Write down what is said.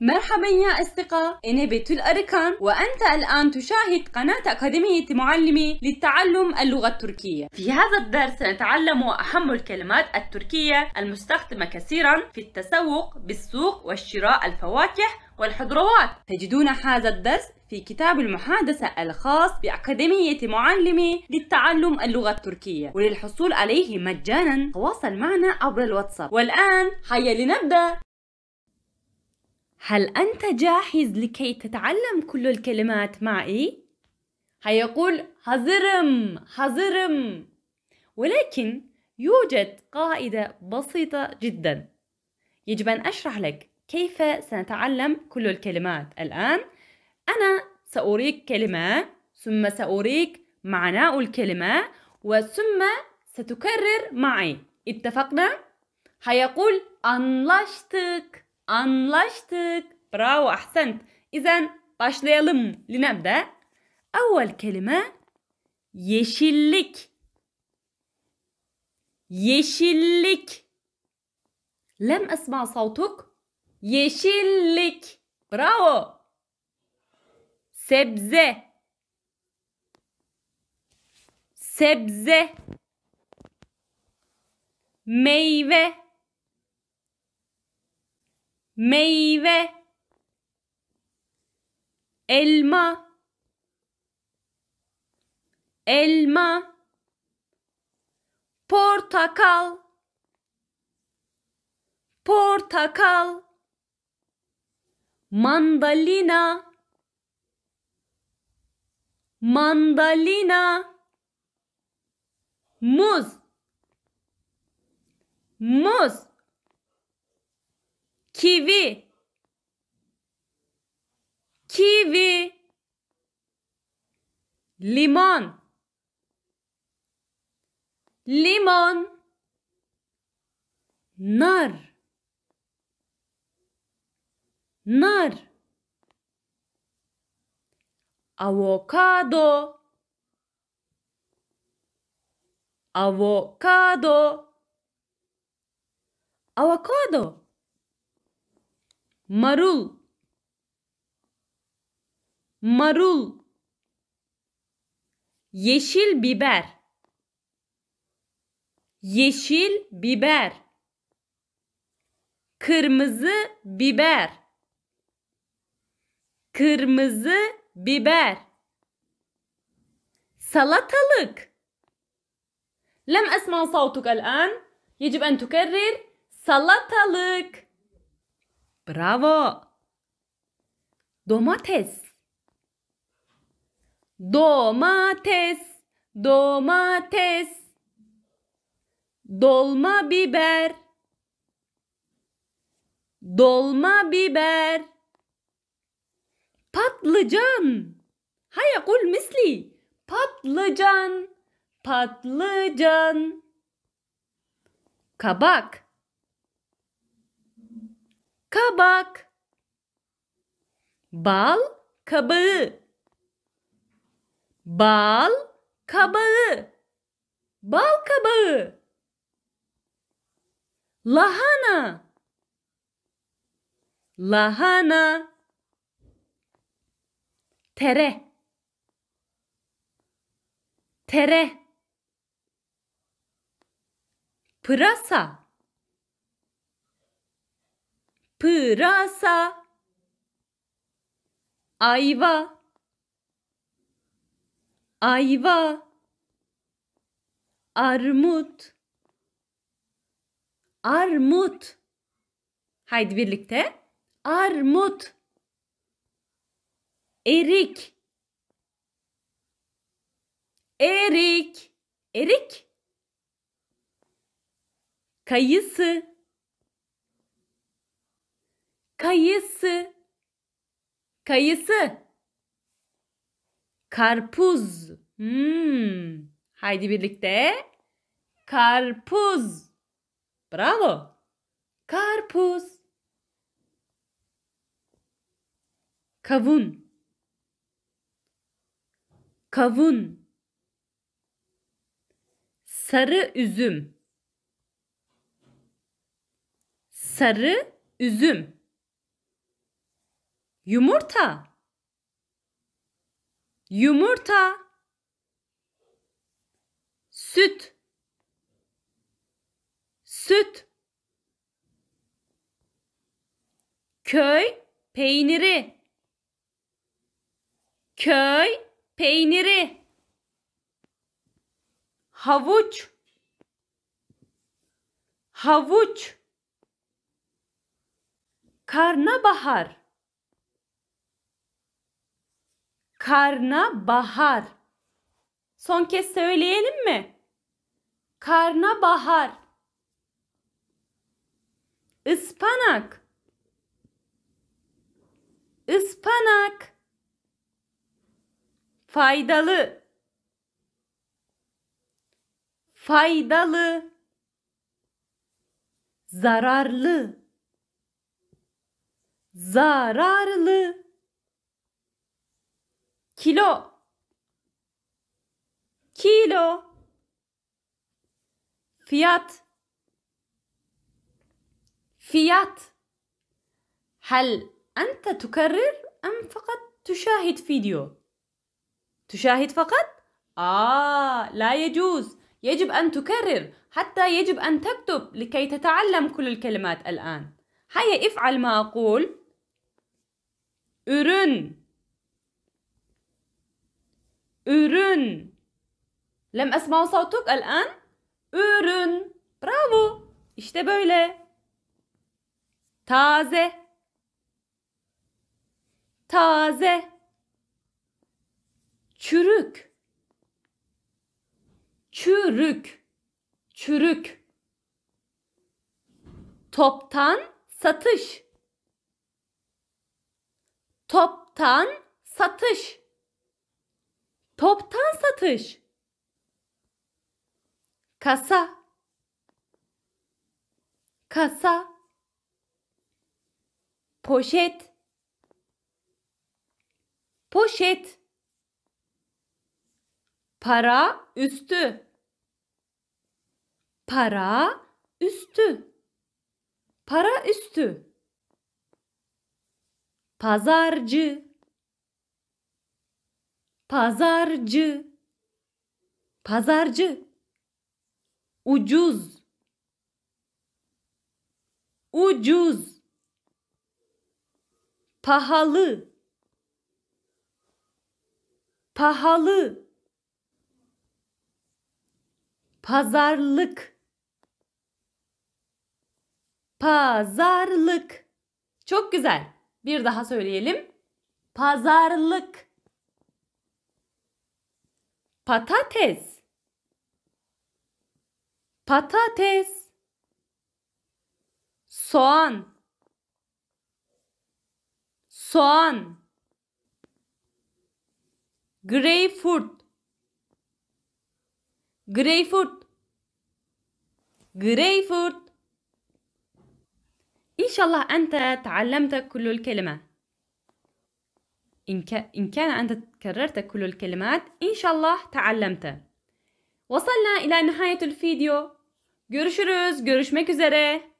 مرحبا يا أصدقاء أنا بيت الأركان وأنت الآن تشاهد قناة أكاديمية معلمي للتعلم اللغة التركية في هذا الدرس سنتعلم أهم الكلمات التركية المستخدمة كثيرا في التسوق بالسوق والشراء الفواكه والخضروات تجدون هذا الدرس في كتاب المحادثة الخاص بأكاديمية معلمي للتعلم اللغة التركية وللحصول عليه مجانا تواصل معنا عبر الواتساب والآن هيا لنبدأ هل أنت جاهز لكي تتعلم كل الكلمات معي؟ هيقول حزرم حزرم ولكن يوجد قاعدة بسيطة جدا يجب أن أشرح لك كيف سنتعلم كل الكلمات الآن أنا سأريك كلمة ثم سأريك معنى الكلمة وثم ستكرر معي اتفقنا؟ هيقول anlaştık Anlaştık. Bravo, ahsent. İzen başlayalım. Linebde. Evvel kelime yeşillik. Yeşillik. Lem esma sautuk. Yeşillik. Bravo. Sebze. Sebze. Meyve meyve elma elma portakal portakal mandalina mandalina muz muz kivi kivi limon limon nar nar avokado avokado avokado marul marul yeşil biber yeşil biber kırmızı biber kırmızı biber salatalık لم أسمع صوتك الآن يجب أن تكرر salatalık Bravo. Domates. Domates, domates. Dolma biber. Dolma biber. Patlıcan. Hayır, kul misli. Patlıcan. Patlıcan. Kabak kabak bal kabağı bal kabağı bal kabağı lahana lahana tere tere pırasa pırasa ayva ayva armut armut haydi birlikte armut erik erik erik kayısı Kayısı. Kayısı. Karpuz. Hmm. Haydi birlikte. Karpuz. Bravo. Karpuz. Kavun. Kavun. Sarı üzüm. Sarı üzüm. Yumurta. Yumurta. Süt. Süt. Köy peyniri. Köy peyniri. Havuç. Havuç. Karnabahar Karna bahar. Son kez söyleyelim mi? Karna bahar. Ispanak. Ispanak. Faydalı. Faydalı. Zararlı. Zararlı كيلو كيلو فيات فيات هل أنت تكرر أم فقط تشاهد فيديو؟ تشاهد فقط؟ آه لا يجوز يجب أن تكرر حتى يجب أن تكتب لكي تتعلم كل الكلمات الآن هيا افعل ما أقول أرن ürün. Lem esma sautuk el an. Ürün. Bravo. İşte böyle. Taze. Taze. Çürük. Çürük. Çürük. Toptan satış. Toptan satış. Toptan satış. Kasa. Kasa. Poşet. Poşet. Para üstü. Para üstü. Para üstü. Pazarcı pazarcı pazarcı ucuz ucuz pahalı pahalı pazarlık pazarlık çok güzel bir daha söyleyelim pazarlık Patates. Patates. Soğan. Soğan. Greyfurt. Greyfurt. Greyfurt. İnşallah شاء الله أنت تعلمت كل إن, ك... إن كان أنت كررت كل الكلمات إن شاء الله تعلمت وصلنا إلى نهاية الفيديو görüşürüz görüşmek üzere